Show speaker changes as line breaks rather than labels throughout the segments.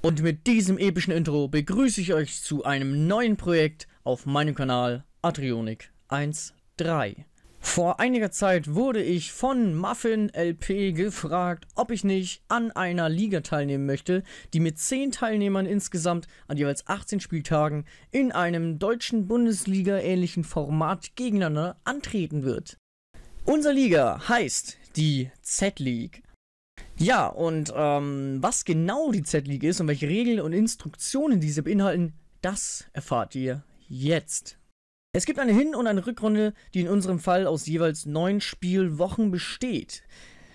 Und mit diesem epischen Intro begrüße ich euch zu einem neuen Projekt auf meinem Kanal Adrionic 1.3. Vor einiger Zeit wurde ich von Muffin LP gefragt, ob ich nicht an einer Liga teilnehmen möchte, die mit 10 Teilnehmern insgesamt an jeweils 18 Spieltagen in einem deutschen Bundesliga-ähnlichen Format gegeneinander antreten wird. Unser Liga heißt die Z-League ja, und ähm, was genau die Z-League ist und welche Regeln und Instruktionen diese beinhalten, das erfahrt ihr jetzt. Es gibt eine Hin- und eine Rückrunde, die in unserem Fall aus jeweils neun Spielwochen besteht.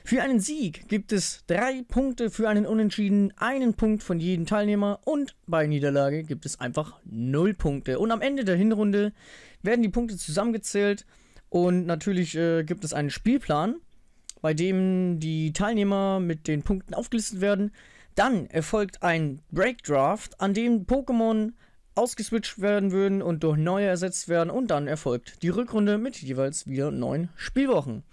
Für einen Sieg gibt es drei Punkte für einen Unentschieden, einen Punkt von jedem Teilnehmer und bei Niederlage gibt es einfach null Punkte. Und am Ende der Hinrunde werden die Punkte zusammengezählt und natürlich äh, gibt es einen Spielplan bei dem die Teilnehmer mit den Punkten aufgelistet werden. Dann erfolgt ein Breakdraft, an dem Pokémon ausgeswitcht werden würden und durch neue ersetzt werden und dann erfolgt die Rückrunde mit jeweils wieder neun Spielwochen.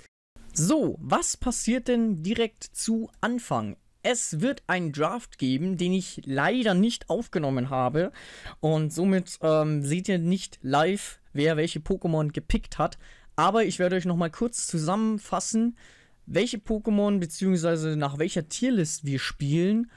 So, was passiert denn direkt zu Anfang? Es wird einen Draft geben, den ich leider nicht aufgenommen habe und somit ähm, seht ihr nicht live, wer welche Pokémon gepickt hat. Aber ich werde euch nochmal kurz zusammenfassen, welche Pokémon bzw. nach welcher Tierlist wir spielen.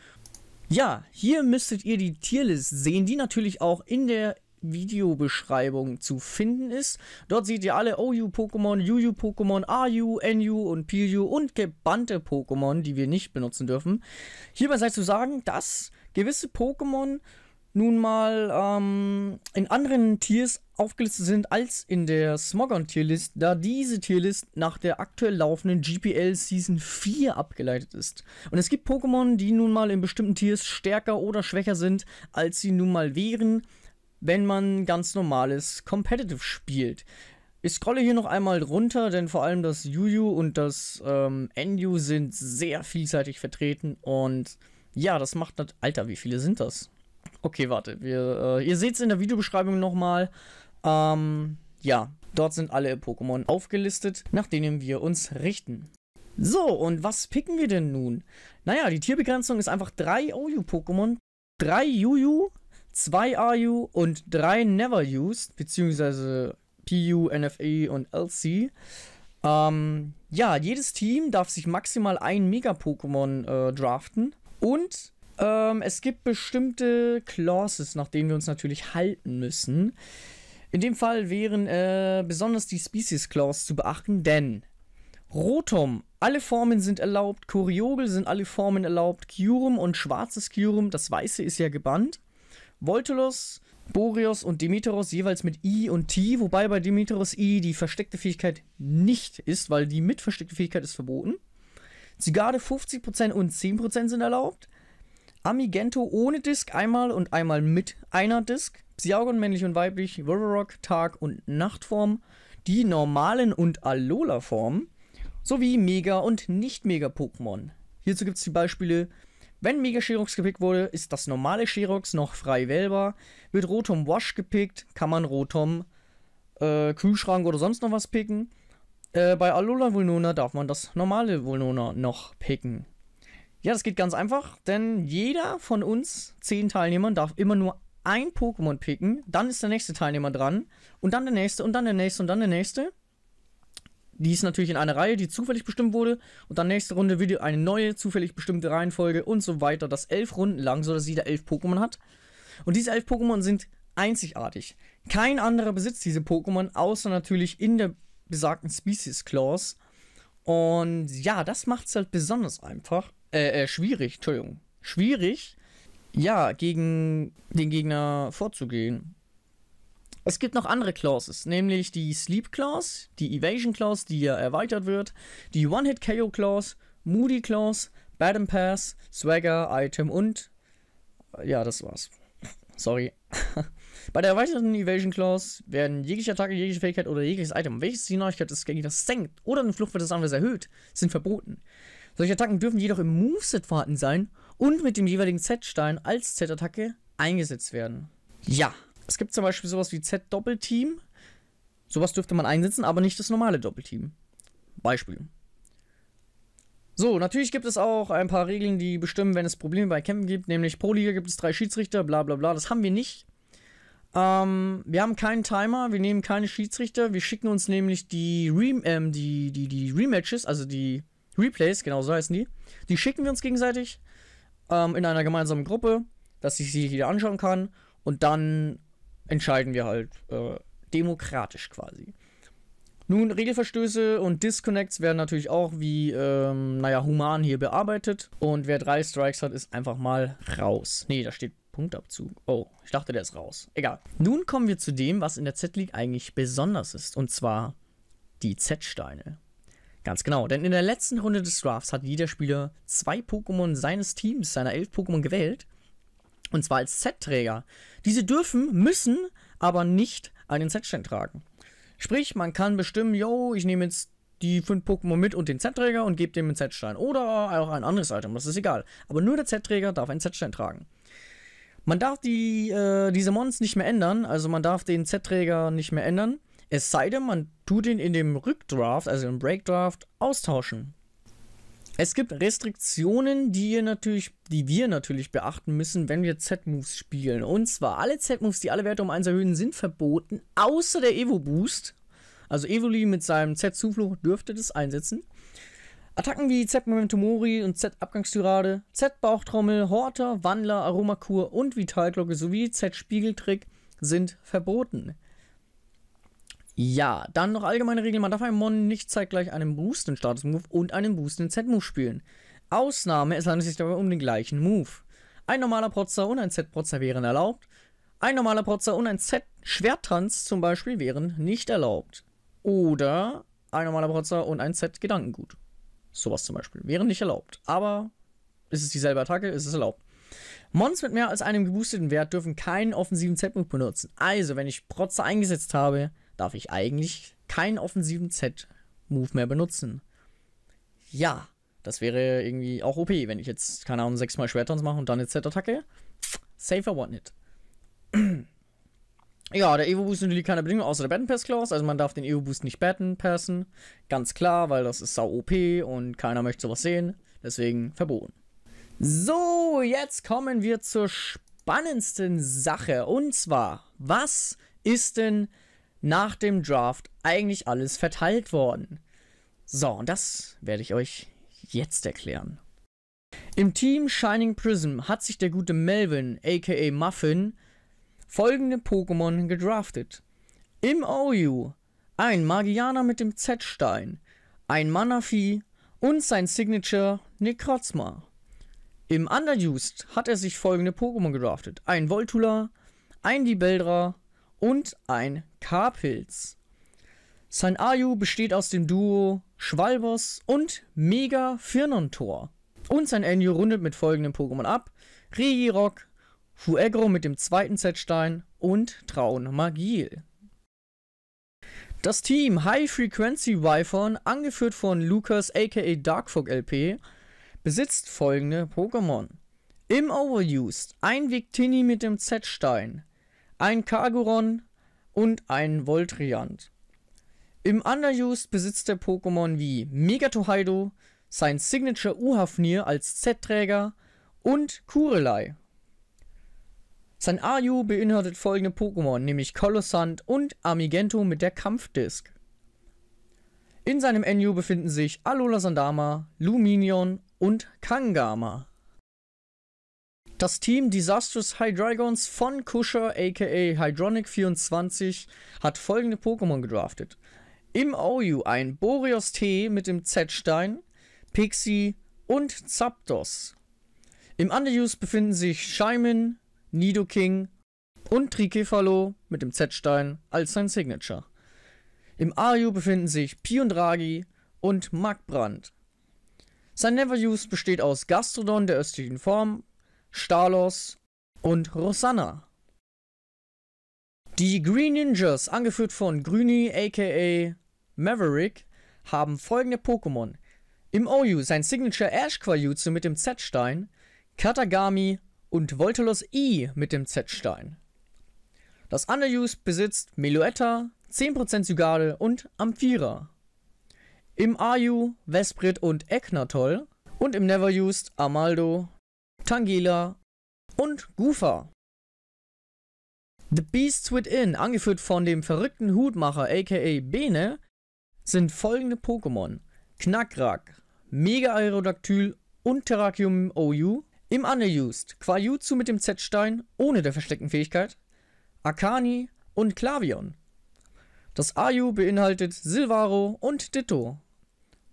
Ja, hier müsstet ihr die Tierlist sehen, die natürlich auch in der Videobeschreibung zu finden ist. Dort seht ihr alle OU-Pokémon, UU-Pokémon, RU, NU und PU und gebannte Pokémon, die wir nicht benutzen dürfen. Hierbei sei zu sagen, dass gewisse Pokémon nun mal ähm, in anderen Tiers aufgelistet sind als in der Smogon-Tierlist, da diese Tierlist nach der aktuell laufenden GPL Season 4 abgeleitet ist. Und es gibt Pokémon, die nun mal in bestimmten Tiers stärker oder schwächer sind, als sie nun mal wären, wenn man ganz normales Competitive spielt. Ich scrolle hier noch einmal runter, denn vor allem das Yu-Yu und das ähm, Enyu sind sehr vielseitig vertreten und ja, das macht... das. Alter, wie viele sind das? Okay, warte. Wir, äh, ihr seht es in der Videobeschreibung nochmal. Ähm, ja, dort sind alle Pokémon aufgelistet, nach denen wir uns richten. So, und was picken wir denn nun? Naja, die Tierbegrenzung ist einfach drei OU-Pokémon, drei UU, zwei RU und drei Never Used, beziehungsweise PU, NFE und LC. Ähm, ja, jedes Team darf sich maximal ein Mega-Pokémon äh, draften. Und ähm, es gibt bestimmte Clauses, nach denen wir uns natürlich halten müssen. In dem Fall wären äh, besonders die Species Clause zu beachten, denn Rotom, alle Formen sind erlaubt, Coriogel sind alle Formen erlaubt, Kyurum und schwarzes Kyurum, das weiße ist ja gebannt. Voltulos, Boreos und Demeteros jeweils mit I und T, wobei bei Demeteros I die versteckte Fähigkeit nicht ist, weil die mit versteckte Fähigkeit ist verboten. Zigarde 50% und 10% sind erlaubt. Amigento ohne Disk einmal und einmal mit einer Disk. Psiagon männlich und weiblich, Wolverrock, Tag- und Nachtform, die normalen und alola formen sowie Mega- und Nicht-Mega-Pokémon. Hierzu gibt es die Beispiele wenn Mega Sherox gepickt wurde, ist das normale Sherox noch frei wählbar. Wird Rotom Wash gepickt, kann man Rotom äh, Kühlschrank oder sonst noch was picken. Äh, bei Alola Vulnona darf man das normale Vulnona noch picken. Ja, das geht ganz einfach, denn jeder von uns, zehn Teilnehmern, darf immer nur ein Pokémon picken, dann ist der nächste Teilnehmer dran und dann der nächste und dann der nächste und dann der nächste. Die ist natürlich in einer Reihe, die zufällig bestimmt wurde und dann nächste Runde wieder eine neue zufällig bestimmte Reihenfolge und so weiter, das elf Runden lang, sodass jeder elf Pokémon hat. Und diese elf Pokémon sind einzigartig. Kein anderer besitzt diese Pokémon, außer natürlich in der besagten Species Clause. Und ja, das macht es halt besonders einfach. Äh, äh, schwierig, Entschuldigung, schwierig, ja, gegen den Gegner vorzugehen. Es gibt noch andere Clauses, nämlich die Sleep Clause, die Evasion Clause, die ja erweitert wird, die One-Hit-KO Clause, Moody Clause, Bad Pass, Swagger, Item und. Ja, das war's. Sorry. Bei der erweiterten Evasion Clause werden jegliche Attacke, jegliche Fähigkeit oder jegliches Item, welches die Neuigkeit des Gegners senkt oder den Fluchtwert des Anwesens erhöht, sind verboten. Solche Attacken dürfen jedoch im Moveset vorhanden sein und mit dem jeweiligen Z-Stein als Z-Attacke eingesetzt werden. Ja, es gibt zum Beispiel sowas wie Z-Doppelteam. Sowas dürfte man einsetzen, aber nicht das normale Doppelteam. Beispiel. So, natürlich gibt es auch ein paar Regeln, die bestimmen, wenn es Probleme bei Kämpfen gibt. Nämlich pro Liga gibt es drei Schiedsrichter, bla bla bla. Das haben wir nicht. Ähm, wir haben keinen Timer, wir nehmen keine Schiedsrichter. Wir schicken uns nämlich die, Rem ähm, die, die, die Rematches, also die Replays, genau so heißen die. Die schicken wir uns gegenseitig ähm, in einer gemeinsamen Gruppe, dass ich sie jeder anschauen kann. Und dann entscheiden wir halt äh, demokratisch quasi. Nun, Regelverstöße und Disconnects werden natürlich auch wie, ähm, naja, human hier bearbeitet. Und wer drei Strikes hat, ist einfach mal raus. Nee, da steht Punktabzug. Oh, ich dachte, der ist raus. Egal. Nun kommen wir zu dem, was in der Z-League eigentlich besonders ist. Und zwar die Z-Steine. Ganz genau, denn in der letzten Runde des Drafts hat jeder Spieler zwei Pokémon seines Teams, seiner elf Pokémon gewählt. Und zwar als z träger Diese dürfen, müssen aber nicht einen z stand tragen. Sprich, man kann bestimmen, yo, ich nehme jetzt die fünf Pokémon mit und den Z-Träger und gebe dem einen Z-Stein. Oder auch ein anderes Item, das ist egal. Aber nur der Z-Träger darf einen Z-Stein tragen. Man darf die, äh, diese Mons nicht mehr ändern, also man darf den Z-Träger nicht mehr ändern. Es sei denn, man du den in dem Rückdraft, also im Breakdraft, austauschen. Es gibt Restriktionen, die ihr natürlich, die wir natürlich beachten müssen, wenn wir Z-Moves spielen. Und zwar alle Z-Moves, die alle Werte um 1 erhöhen, sind verboten, außer der Evo-Boost. Also Evoli mit seinem Z-Zufluch dürfte das einsetzen. Attacken wie Z-Momentumori und Z-Abgangstyrade, Z-Bauchtrommel, Horter, Wandler, Aromakur und Vitalglocke sowie Z-Spiegeltrick sind verboten. Ja, dann noch allgemeine Regeln. Man darf einen Mon nicht zeitgleich einen boostenden Status-Move und einen boostenden Z-Move spielen. Ausnahme, es handelt sich dabei um den gleichen Move. Ein normaler Protzer und ein Z-Protzer wären erlaubt. Ein normaler Protzer und ein Z-Schwerttanz zum Beispiel wären nicht erlaubt. Oder ein normaler Protzer und ein Z-Gedankengut. Sowas zum Beispiel. Wären nicht erlaubt. Aber ist es dieselbe Attacke, ist es erlaubt. Mons mit mehr als einem geboosteten Wert dürfen keinen offensiven Z-Move benutzen. Also, wenn ich Protzer eingesetzt habe, darf ich eigentlich keinen offensiven Z-Move mehr benutzen. Ja, das wäre irgendwie auch OP, wenn ich jetzt, keine Ahnung, sechsmal Schwertons mache und dann eine Z-Attacke. Safer one it. ja, der Evo-Boost unterliegt keine Bedingung, außer der Batten-Pass-Clause. Also man darf den Evo-Boost nicht batten-passen. Ganz klar, weil das ist sau-OP und keiner möchte sowas sehen. Deswegen verboten. So, jetzt kommen wir zur spannendsten Sache. Und zwar, was ist denn nach dem Draft eigentlich alles verteilt worden? So, und das werde ich euch jetzt erklären. Im Team Shining Prism hat sich der gute Melvin, aka Muffin, folgende Pokémon gedraftet. Im OU ein Magianer mit dem Z-Stein, ein Manaphy und sein Signature Necrozma. Im Underused hat er sich folgende Pokémon gedraftet. Ein Voltula, ein Dibeldra, und ein K-Pilz. Sein Ayu besteht aus dem Duo Schwalbos und Mega Firnontor. Und sein Enyu rundet mit folgenden Pokémon ab: Regirock, Fuegro mit dem zweiten Z-Stein und Traun Magil. Das Team High Frequency Wyvern, angeführt von Lucas aka Darkfog LP, besitzt folgende Pokémon. Im Overused Einweg Tinny mit dem Z-Stein, ein Karguron und ein Voltriant. Im Underused besitzt der Pokémon wie Megatohaido sein Signature Uhafnir als Z-Träger und Kurelei. Sein AU beinhaltet folgende Pokémon, nämlich Colossant und Amigento mit der Kampfdisk. In seinem NU befinden sich Alola Sandama, Luminion und Kangama. Das Team Disastrous Hydreigons von Kusher aka Hydronic24 hat folgende Pokémon gedraftet. Im OU ein Boreos T mit dem Z-Stein, Pixie und Zapdos. Im Underuse befinden sich Shaimin, Nidoking und Trikephalo mit dem Z-Stein als sein Signature. Im AU befinden sich Piondragi und Magbrand. Sein Never Use besteht aus Gastrodon der östlichen Form, Stalos und Rosanna. Die Green Ninjas, angeführt von Grüni aka Maverick, haben folgende Pokémon. Im OU sein Signature Ash Quajutsu mit dem Z-Stein, Katagami und Voltolos E mit dem Z-Stein. Das Underused besitzt Meloetta, 10% Zygarde und Amphira. Im AU Vesprit und Egnatol und im Neverused Amaldo, Tangela und Gufa. The Beasts Within, angeführt von dem verrückten Hutmacher aka Bene, sind folgende Pokémon: Knackrak, Mega Aerodactyl und Terrakium OU. Im Unused, Quajutsu mit dem Z-Stein ohne der versteckten Fähigkeit, Akani und Klavion. Das AU beinhaltet Silvaro und Ditto.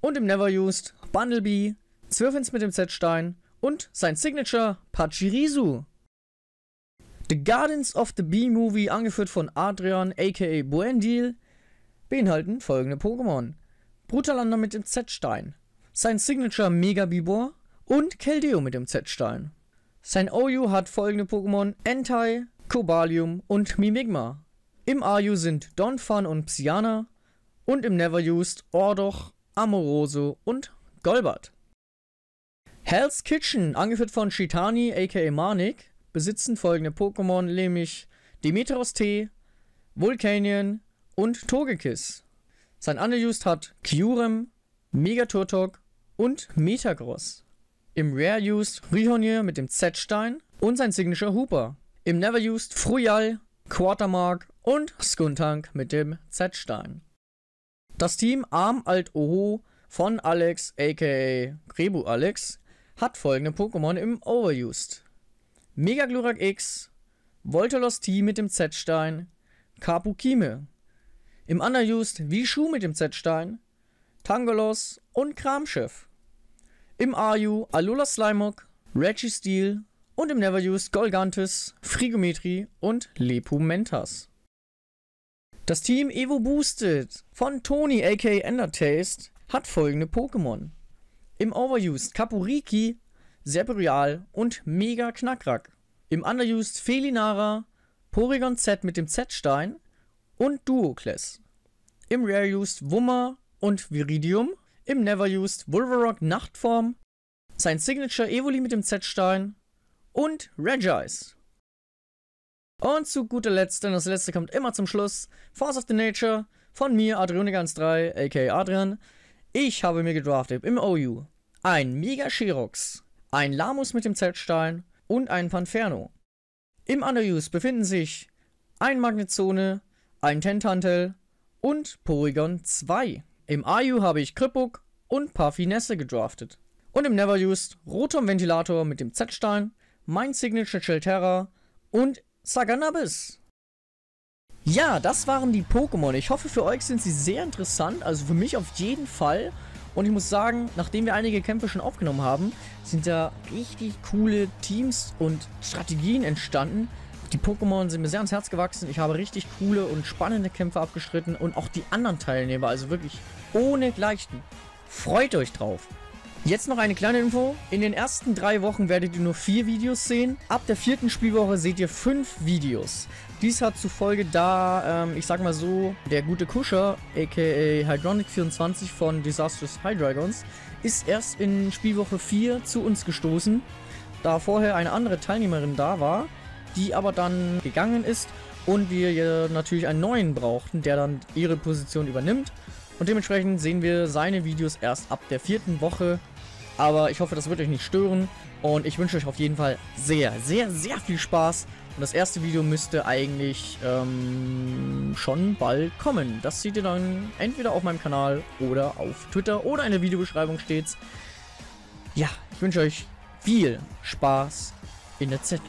Und im Never Used Bundlebee, Zwirfins mit dem Z-Stein und sein Signature Pachirisu. The Gardens of the B-Movie, angeführt von Adrian aka Buendil, beinhalten folgende Pokémon. Brutalander mit dem Z-Stein, sein Signature Mega Bibor und Keldeo mit dem Z-Stein. Sein OU hat folgende Pokémon Entei, Cobalium und Mimigma. Im Ayu sind Donphan und Psyana und im Never Used Ordoch, Amoroso und Golbat. Hell's Kitchen, angeführt von Shitani aka Manik, besitzen folgende Pokémon, nämlich Demeteros T, Vulcanion und Togekiss. Sein Underused hat Kyurem, Megaturtok und Metagross. Im Rare Used Rihonier mit dem Z-Stein und sein Signature Hooper. Im Never Used Fruyal, Quartermark und Skuntank mit dem Z-Stein. Das Team Arm Alt Oho von Alex aka Grebu Alex hat folgende Pokémon im Overused. Megaglurak X, Voltolos T mit dem Z-Stein, Kapukime. Im Underused Vishu mit dem Z-Stein, Tangolos und Kramschiff. Im Ayu Alola Slimog, Registeel und im Neverused Golgantis, Frigometri und Lepumentas. Das Team Evo Boosted von Tony aka Endertaste hat folgende Pokémon. Im Overused Kapuriki, Serperial und Mega Knackrack. Im Underused Felinara, Porygon Z mit dem Z-Stein und Duocles. Im Rare-Used Wummer und Viridium. Im Never-Used Wolverock Nachtform. Sein Signature Evoli mit dem Z-Stein und Regice. Und zu guter Letzt, denn das letzte kommt immer zum Schluss, Force of the Nature von mir, Adrian 3 aka Adrian. Ich habe mir gedraftet im OU ein Mega Shirox, ein Lamus mit dem Z-Stein und ein Panferno. Im Underuse befinden sich ein Magnetzone, ein Tentantel und Porygon 2. Im IU habe ich Kripuk und Parfinesse gedraftet. Und im Neverused Rotom Ventilator mit dem Z-Stein, mein Signature Shelterra und Saganabis. Ja, das waren die Pokémon. Ich hoffe, für euch sind sie sehr interessant. Also für mich auf jeden Fall. Und ich muss sagen, nachdem wir einige Kämpfe schon aufgenommen haben, sind da richtig coole Teams und Strategien entstanden. Die Pokémon sind mir sehr ans Herz gewachsen. Ich habe richtig coole und spannende Kämpfe abgestritten. Und auch die anderen Teilnehmer, also wirklich ohne Gleichen. Freut euch drauf. Jetzt noch eine kleine Info. In den ersten drei Wochen werdet ihr nur vier Videos sehen. Ab der vierten Spielwoche seht ihr fünf Videos. Dies hat zufolge da, ähm, ich sag mal so, der gute Kuscher, aka Hydronic24 von Disastrous High Dragons, ist erst in Spielwoche 4 zu uns gestoßen, da vorher eine andere Teilnehmerin da war, die aber dann gegangen ist und wir natürlich einen neuen brauchten, der dann ihre Position übernimmt. Und dementsprechend sehen wir seine Videos erst ab der vierten Woche aber ich hoffe, das wird euch nicht stören. Und ich wünsche euch auf jeden Fall sehr, sehr, sehr viel Spaß. Und das erste Video müsste eigentlich ähm, schon bald kommen. Das seht ihr dann entweder auf meinem Kanal oder auf Twitter oder in der Videobeschreibung stets. Ja, ich wünsche euch viel Spaß in der Z-League.